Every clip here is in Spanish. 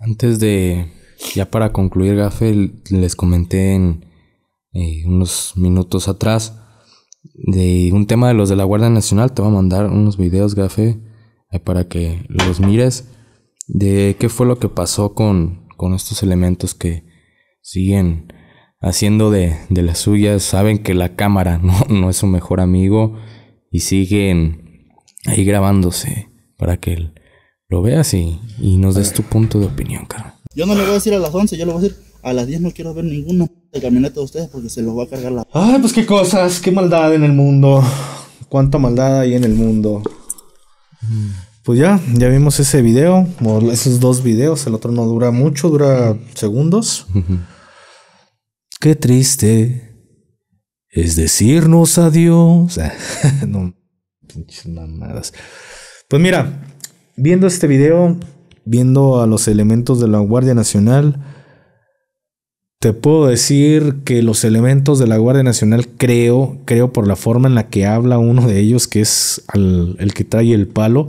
Antes de, ya para concluir, Gafe, les comenté en eh, unos minutos atrás de un tema de los de la Guardia Nacional. Te voy a mandar unos videos, Gafe, para que los mires de qué fue lo que pasó con, con estos elementos que siguen haciendo de, de, las suyas. Saben que la cámara no, no es su mejor amigo y siguen ahí grabándose para que el, lo veas y, y nos des tu punto de opinión, cara. Yo no le voy a decir a las 11, yo le voy a decir a las 10 no quiero ver ninguno de camioneta de ustedes porque se los va a cargar la... Ay, pues qué cosas, qué maldad en el mundo. Cuánta maldad hay en el mundo. Pues ya, ya vimos ese video, esos dos videos, el otro no dura mucho, dura segundos. qué triste es decirnos adiós. no, pinches Pues mira, viendo este video, viendo a los elementos de la Guardia Nacional, te puedo decir que los elementos de la Guardia Nacional creo, creo por la forma en la que habla uno de ellos, que es el que trae el palo,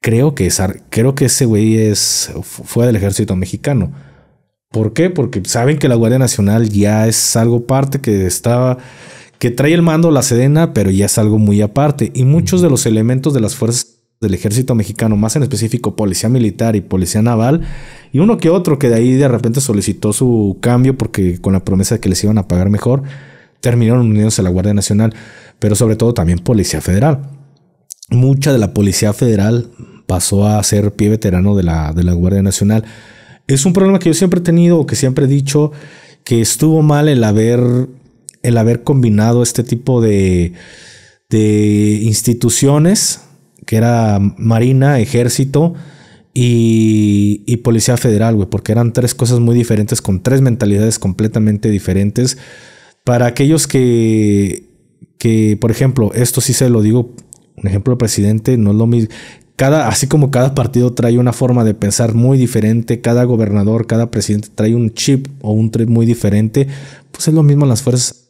creo que, creo que ese güey es, fue del ejército mexicano. ¿Por qué? Porque saben que la Guardia Nacional ya es algo parte que estaba, que trae el mando la Sedena, pero ya es algo muy aparte. Y muchos de los elementos de las fuerzas del ejército mexicano, más en específico policía militar y policía naval, y uno que otro que de ahí de repente solicitó su cambio porque con la promesa de que les iban a pagar mejor, terminaron unidos a la Guardia Nacional, pero sobre todo también Policía Federal. Mucha de la Policía Federal pasó a ser pie veterano de la, de la Guardia Nacional. Es un problema que yo siempre he tenido o que siempre he dicho que estuvo mal el haber, el haber combinado este tipo de, de instituciones que era Marina, Ejército y, Policía Federal, güey, porque eran tres cosas muy diferentes, con tres mentalidades completamente diferentes. Para aquellos que, que por ejemplo, esto sí se lo digo, un ejemplo, presidente, no es lo mismo. Cada, así como cada partido trae una forma de pensar muy diferente, cada gobernador, cada presidente trae un chip o un trip muy diferente, pues es lo mismo en las fuerzas.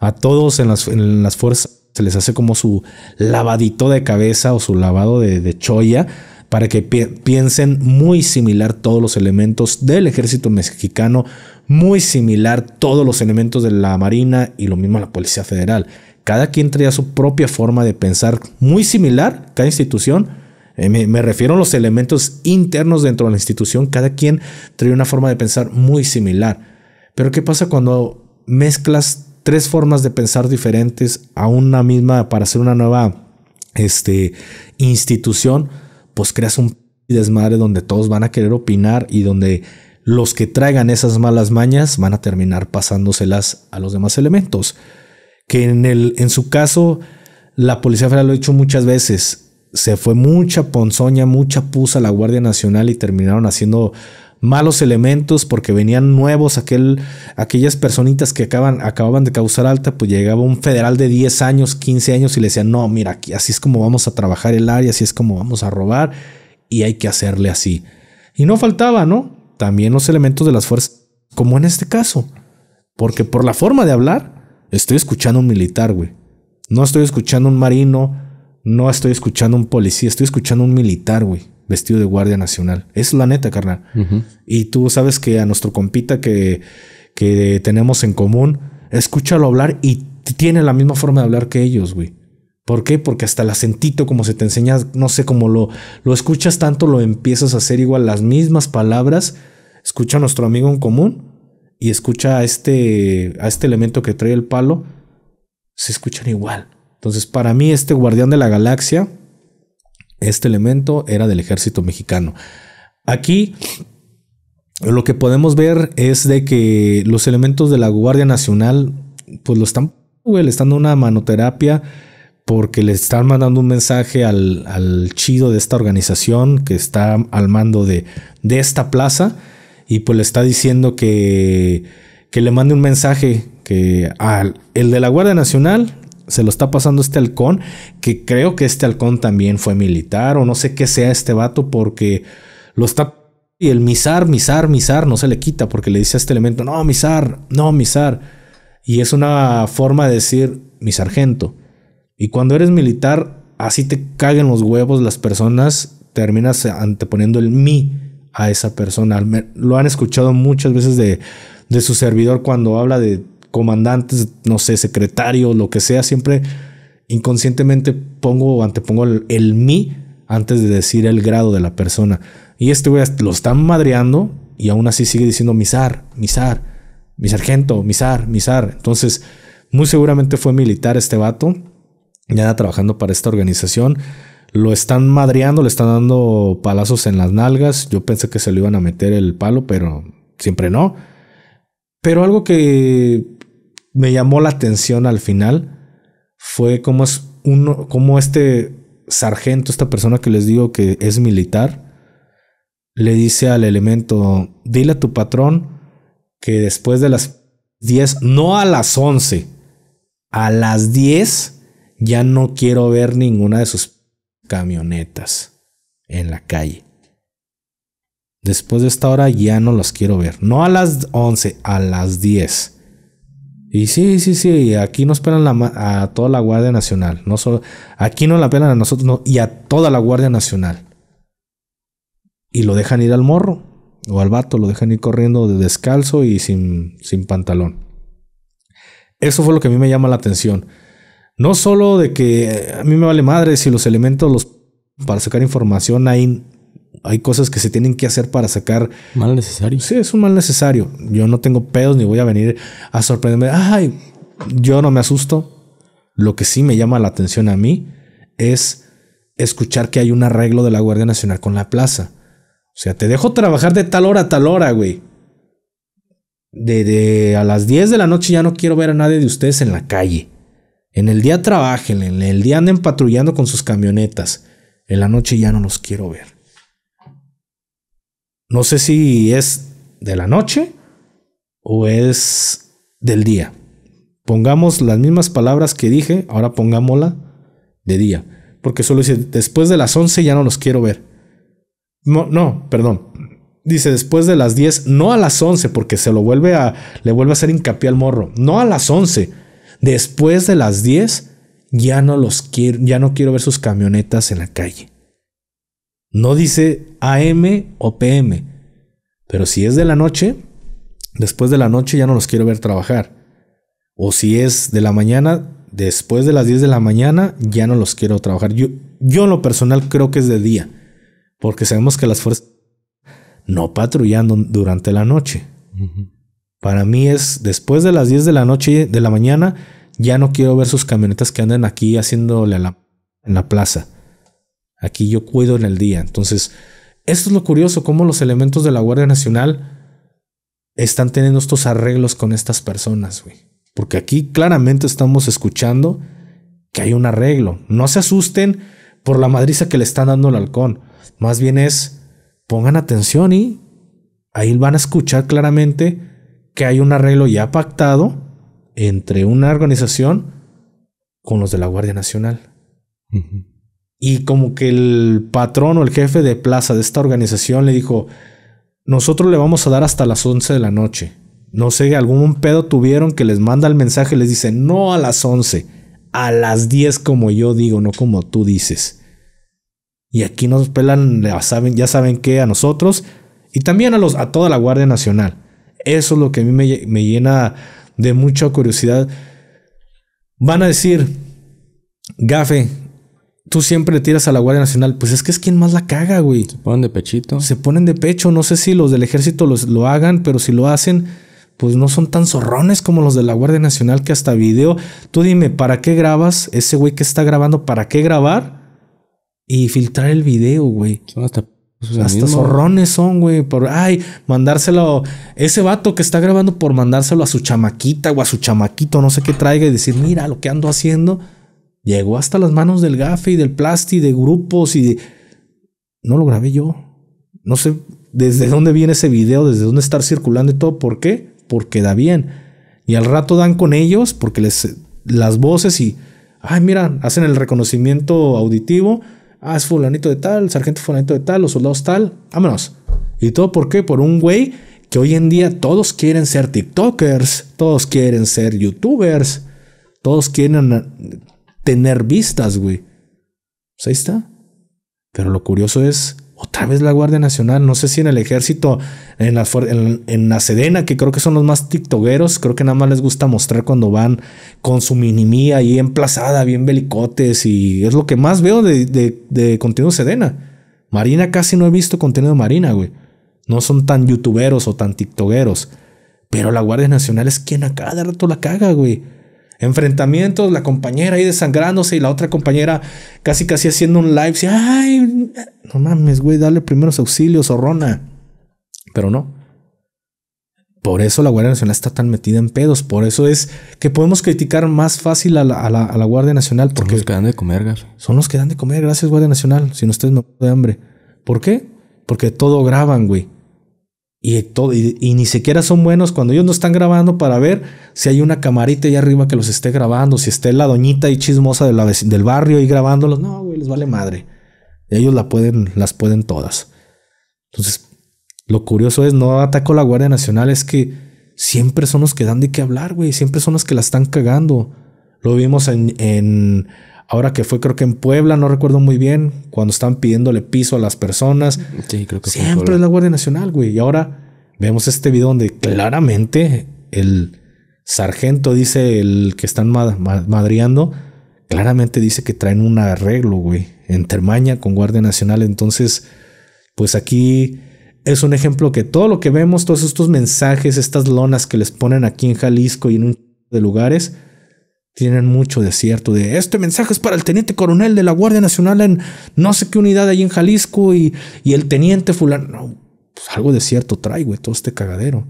A todos en en las fuerzas se les hace como su lavadito de cabeza o su lavado de, cholla choya para que piensen muy similar todos los elementos del ejército mexicano, muy similar todos los elementos de la Marina y lo mismo la Policía Federal. Cada quien traía su propia forma de pensar muy similar, cada institución. Eh, me, me, refiero a los elementos internos dentro de la institución, cada quien traía una forma de pensar muy similar. Pero ¿qué pasa cuando mezclas tres formas de pensar diferentes a una misma para hacer una nueva este, institución, pues creas un desmadre donde todos van a querer opinar y donde los que traigan esas malas mañas van a terminar pasándoselas a los demás elementos. Que en, el, en su caso, la Policía Federal lo ha hecho muchas veces. Se fue mucha ponzoña, mucha pusa a la Guardia Nacional y terminaron haciendo malos elementos, porque venían nuevos, aquel, aquellas personitas que acaban, acababan de causar alta, pues llegaba un federal de 10 años, 15 años y le decían no, mira, aquí, así es como vamos a trabajar el área, así es como vamos a robar y hay que hacerle así. Y no faltaba, ¿no? También los elementos de las fuerzas, como en este caso, porque por la forma de hablar, estoy escuchando un militar, güey. No estoy escuchando un marino, no estoy escuchando un policía, estoy escuchando un militar, güey vestido de Guardia Nacional. Es la neta, carnal. Y tú sabes que a nuestro compita que, que tenemos en común, escúchalo hablar y tiene la misma forma de hablar que ellos, güey. ¿Por qué? Porque hasta el acentito, como se te enseña, no sé, cómo lo, lo escuchas tanto, lo empiezas a hacer igual, las mismas palabras. Escucha a nuestro amigo en común y escucha a este, a este elemento que trae el palo, se escuchan igual. Entonces, para mí, este guardián de la galaxia este elemento era del ejército mexicano. Aquí lo que podemos ver es de que los elementos de la Guardia Nacional, pues lo están, güey, le están dando una manoterapia porque le están mandando un mensaje al, al, chido de esta organización que está al mando de, de esta plaza y pues le está diciendo que, que le mande un mensaje que al el de la Guardia Nacional se lo está pasando este halcón, que creo que este halcón también fue militar o no sé qué sea este vato porque lo está... Y el misar, misar, misar no se le quita porque le dice a este elemento, no, misar, no, misar. Y es una forma de decir, mi sargento. Y cuando eres militar, así te caguen los huevos las personas, terminas anteponiendo el mi a esa persona. Lo han escuchado muchas veces de su servidor cuando habla de comandantes, no sé, secretarios, lo que sea, siempre inconscientemente pongo o antepongo el, mi mí antes de decir el grado de la persona. Y este güey lo están madreando y aún así sigue diciendo misar, misar, mi sargento, misar, misar. Entonces, muy seguramente fue militar este vato, ya trabajando para esta organización. Lo están madreando, le están dando palazos en las nalgas. Yo pensé que se le iban a meter el palo, pero siempre no. Pero algo que me llamó la atención al final fue como es uno, como este sargento, esta persona que les digo que es militar, le dice al elemento, dile a tu patrón que después de las 10, no a las 11, a las 10 ya no quiero ver ninguna de sus camionetas en la calle. Después de esta hora ya no las quiero ver. No a las 11, a las 10. Y sí, sí, sí, aquí nos pelan a toda la Guardia Nacional. No solo, aquí no la pelan a nosotros y a toda la Guardia Nacional. Y lo dejan ir al morro o al vato, lo dejan ir corriendo de descalzo y sin, pantalón. Eso fue lo que a mí me llama la atención. No solo de que eh, a mí me vale madre si los elementos los, para sacar información ahí hay cosas que se tienen que hacer para sacar. Mal necesario. Sí, es un mal necesario. Yo no tengo pedos ni voy a venir a sorprenderme. Ay, yo no me asusto. Lo que sí me llama la atención a mí es escuchar que hay un arreglo de la Guardia Nacional con la plaza. O sea, te dejo trabajar de tal hora a tal hora, güey. De, de a las 10 de la noche ya no quiero ver a nadie de ustedes en la calle. En el día trabajen, en el día anden patrullando con sus camionetas. En la noche ya no los quiero ver. No sé si es de la noche o es del día. Pongamos las mismas palabras que dije, ahora pongámosla de día. Porque solo dice, después de las 11 ya no los quiero ver. No, no, perdón. Dice, después de las 10, no a las 11, porque se lo vuelve a, le vuelve a hacer hincapié al morro. No a las 11, después de las 10, ya no los quiero, ya no quiero ver sus camionetas en la calle. No dice AM o PM. Pero si es de la noche, después de la noche ya no los quiero ver trabajar. O si es de la mañana, después de las 10 de la mañana ya no los quiero trabajar. Yo, yo en lo personal creo que es de día. Porque sabemos que las fuerzas no patrullan durante la noche. Para mí es después de las 10 de la noche, de la mañana, ya no quiero ver sus camionetas que andan aquí haciéndole en la plaza. Aquí yo cuido en el día. Entonces, esto es lo curioso, cómo los elementos de la Guardia Nacional están teniendo estos arreglos con estas personas, güey. Porque aquí claramente estamos escuchando que hay un arreglo. No se asusten por la madriza que le están dando el halcón. Más bien es, pongan atención y ahí van a escuchar claramente que hay un arreglo ya pactado entre una organización con los de la Guardia Nacional. Y como que el patrón o el jefe de plaza de esta organización le dijo, nosotros le vamos a dar hasta las 11 de la noche. No sé, algún pedo tuvieron que les manda el mensaje y les dice, no a las 11, a las 10 como yo digo, no como tú dices. Y aquí nos pelan, ya saben, ya que a nosotros y también a, los, a toda la Guardia Nacional. Eso es lo que a mí me llena de mucha curiosidad. Van a decir, Gafe, tú siempre tiras a la Guardia Nacional, pues es que es quien más la caga, güey. Se ponen de pechito. Se ponen de pecho, no sé si los del ejército los, lo hagan, pero si lo hacen, pues no son tan zorrones como los de la Guardia Nacional que hasta video. Tú dime, ¿para qué grabas ese güey que está grabando? ¿Para qué grabar? Y filtrar el video, güey. Son hasta pues, zorrones son, güey. Por, ay, mandárselo. Ese vato que está grabando por mandárselo a su chamaquita o a su chamaquito, no sé qué traiga, y decir, mira lo que ando haciendo. Llegó hasta las manos del GAFE y del Plasti, de grupos y de... No lo grabé yo. No sé desde dónde viene ese video, desde dónde está circulando y todo. ¿Por qué? Porque da bien. Y al rato dan con ellos porque les las voces y... Ay, mira, hacen el reconocimiento auditivo. Ah, es fulanito de tal, sargento fulanito de tal, los soldados tal. Vámonos. ¿Y todo por qué? Por un güey que hoy en día todos quieren ser TikTokers, todos quieren ser YouTubers, todos quieren tener vistas, güey. Pues ahí está. Pero lo curioso es, otra vez la Guardia Nacional, no sé si en el ejército, en la, en, la Sedena, que creo que son los más tiktogueros, creo que nada más les gusta mostrar cuando van con su mía ahí emplazada, bien belicotes, y es lo que más veo de, de, de contenido Sedena. Marina casi no he visto contenido de Marina, güey. No son tan youtuberos o tan tiktogueros. Pero la Guardia Nacional es quien a cada rato la caga, güey enfrentamientos, la compañera ahí desangrándose y la otra compañera casi casi haciendo un live. Ay, no mames, güey, dale primeros auxilios, zorrona. Pero no. Por eso la Guardia Nacional está tan metida en pedos. Por eso es que podemos criticar más fácil a la, Guardia Nacional. Porque son los que dan de comer, gas. Son los que dan de comer. Gracias, Guardia Nacional. Si no, ustedes no de hambre. ¿Por qué? Porque todo graban, güey. Y, todo, y, ni siquiera son buenos cuando ellos no están grabando para ver si hay una camarita allá arriba que los esté grabando, si esté la doñita y chismosa de la, del barrio y grabándolos. No, güey, les vale madre. ellos la pueden, las pueden todas. Entonces, lo curioso es, no ataco la Guardia Nacional, es que siempre son los que dan de qué hablar, güey. Siempre son los que la están cagando. Lo vimos en Ahora que fue, creo que en Puebla, no recuerdo muy bien, cuando estaban pidiéndole piso a las personas. Sí, creo que Siempre es la Guardia Nacional, güey. Y ahora vemos este video donde claramente el sargento dice, el que están madriando, claramente dice que traen un arreglo, güey, en Termaña con Guardia Nacional. Entonces, pues aquí es un ejemplo que todo lo que vemos, todos estos mensajes, estas lonas que les ponen aquí en Jalisco y en un de lugares, tienen mucho desierto de este mensaje es para el teniente coronel de la Guardia Nacional en no sé qué unidad ahí en Jalisco y, el teniente fulano. Pues algo de cierto trae, todo este cagadero.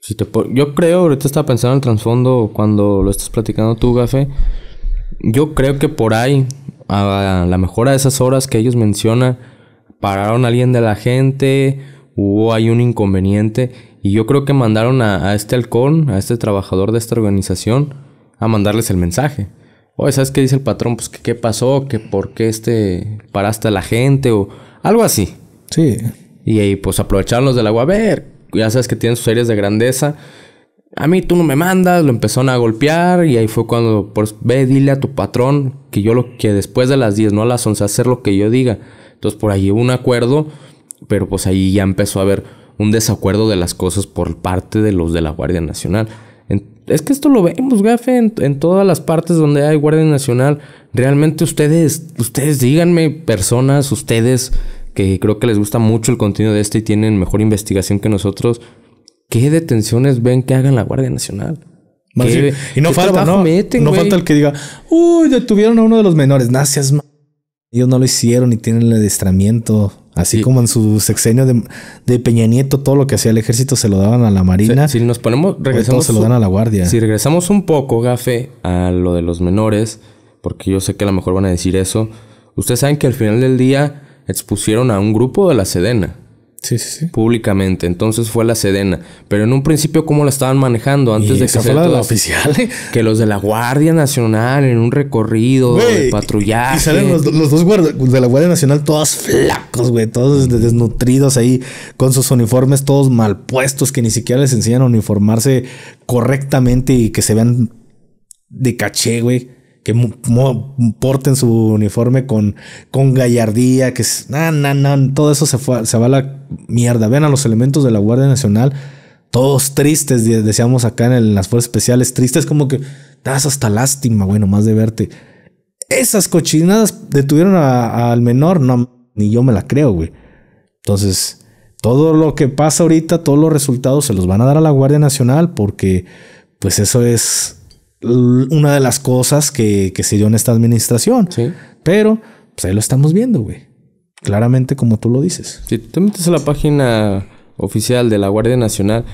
si yo creo, ahorita estaba pensando en el trasfondo cuando lo estás platicando tú, Gafe. Yo creo que por ahí, a la mejora de esas horas que ellos mencionan, pararon a alguien de la gente, hubo hay un inconveniente y yo creo que mandaron a, este halcón, a este trabajador de esta organización, a mandarles el mensaje. Oye, ¿sabes qué dice el patrón? Pues que qué pasó, que por qué este paraste a la gente o algo así. Sí. Y ahí pues aprovecharon los del agua. A ver, ya sabes que tienen sus series de grandeza. A mí tú no me mandas, lo empezaron a golpear y ahí fue cuando, pues ve, dile a tu patrón que yo lo que después de las 10, no a las 11, hacer lo que yo diga. Entonces por ahí hubo un acuerdo, pero pues ahí ya empezó a ver un desacuerdo de las cosas por parte de los de la Guardia Nacional. es que esto lo vemos, gafe, en, todas las partes donde hay Guardia Nacional. Realmente ustedes, ustedes díganme, personas, ustedes que creo que les gusta mucho el contenido de este y tienen mejor investigación que nosotros, ¿qué detenciones ven que hagan la Guardia Nacional? y no falta, ¿no? el que diga, uy, detuvieron a uno de los menores, gracias, ellos no lo hicieron y tienen el adiestramiento. Así como en su sexenio de, Peña Nieto, todo lo que hacía el ejército se lo daban a la Marina. Si, nos ponemos, regresamos. se lo dan a la Guardia. Si regresamos un poco, Gafe, a lo de los menores, porque yo sé que a lo mejor van a decir eso. Ustedes saben que al final del día expusieron a un grupo de la Sedena. Sí, sí, sí. Públicamente. Entonces fue la Sedena. Pero en un principio, ¿cómo la estaban manejando? Antes de que se oficial. Que los de la Guardia Nacional en un recorrido de patrullaje. Y salen los, los dos de la Guardia Nacional todos flacos, güey. Todos desnutridos ahí con sus uniformes todos mal puestos que ni siquiera les enseñan a uniformarse correctamente y que se vean de caché, güey que porten su uniforme con, con gallardía, que es, na nada todo eso se, se va a la mierda. Vean a los elementos de la Guardia Nacional, todos tristes, decíamos acá en, las fuerzas especiales, tristes como que das hasta lástima, bueno, más de verte. Esas cochinadas detuvieron al menor, no, ni yo me la creo, güey. Entonces, todo lo que pasa ahorita, todos los resultados se los van a dar a la Guardia Nacional porque, pues eso es una de las cosas que, que se dio en esta administración. Sí. Pero, pues ahí lo estamos viendo, güey. Claramente como tú lo dices. Si te metes a la página oficial de la Guardia Nacional,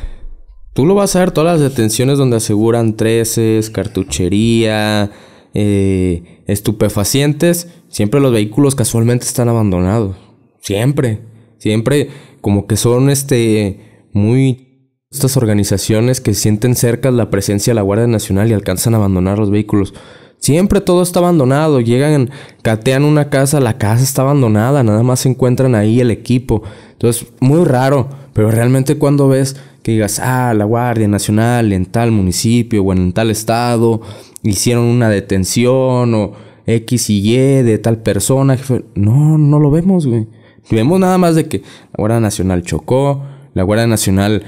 tú lo vas a ver todas las detenciones donde aseguran treces, cartuchería, eh, estupefacientes. Siempre los vehículos casualmente están abandonados. Siempre. Siempre como que son este muy estas organizaciones que sienten cerca la presencia de la Guardia Nacional y alcanzan a abandonar los vehículos. Siempre todo está abandonado, llegan, catean una casa, la casa está abandonada, nada más se encuentran ahí el equipo. Entonces, muy raro, pero realmente cuando ves que digas, ah, la Guardia Nacional en tal municipio o en tal estado hicieron una detención o X y Y de tal persona, no, no lo vemos, güey. Vemos nada más de que la Guardia Nacional chocó, la Guardia Nacional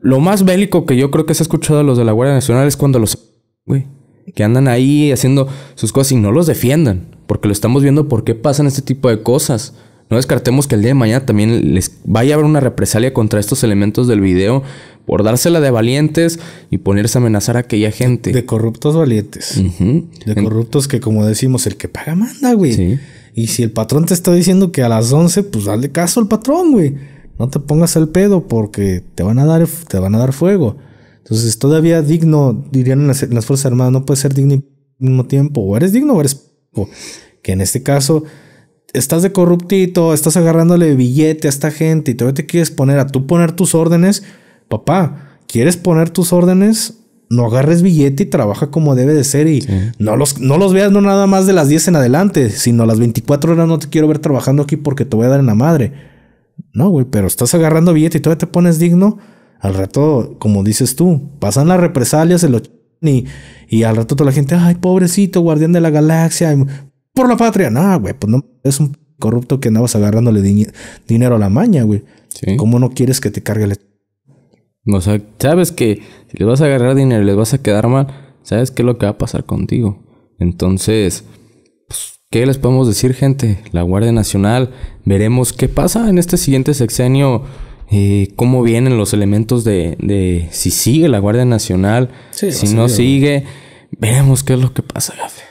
lo más bélico que yo creo que se ha escuchado a los de la Guardia Nacional es cuando los... Güey, que andan ahí haciendo sus cosas y no los defiendan. Porque lo estamos viendo por qué pasan este tipo de cosas. No descartemos que el día de mañana también les vaya a haber una represalia contra estos elementos del video por dársela de valientes y ponerse a amenazar a aquella gente. De corruptos valientes. De corruptos que, como decimos, el que paga manda, güey. Y si el patrón te está diciendo que a las 11, pues dale caso al patrón, güey no te pongas el pedo porque te van a dar, te van a dar fuego. Entonces, todavía digno, dirían las, Fuerzas Armadas, no puedes ser digno al mismo tiempo. O eres digno o eres... Que en este caso, estás de corruptito, estás agarrándole billete a esta gente y todavía te quieres poner a tú poner tus órdenes. Papá, ¿quieres poner tus órdenes? No agarres billete y trabaja como debe de ser y no, los, no los veas no nada más de las 10 en adelante, sino a las 24 horas no te quiero ver trabajando aquí porque te voy a dar en la madre. No, güey, pero estás agarrando billete y todavía te pones digno. Al rato, como dices tú, pasan las represalias, se lo ni y, al rato toda la gente, ay, pobrecito, guardián de la galaxia, por la patria. No, güey, pues no, es un corrupto que andabas agarrándole dinero a la maña, güey. ¿Cómo no quieres que te cargue la... O sea, sabes que si les vas a agarrar dinero y les vas a quedar mal, sabes qué es lo que va a pasar contigo. Entonces, ¿Qué les podemos decir, gente? La Guardia Nacional, veremos qué pasa en este siguiente sexenio, eh, cómo vienen los elementos de, de, si sigue la Guardia Nacional, si no sigue, veremos qué es lo que pasa, gafe.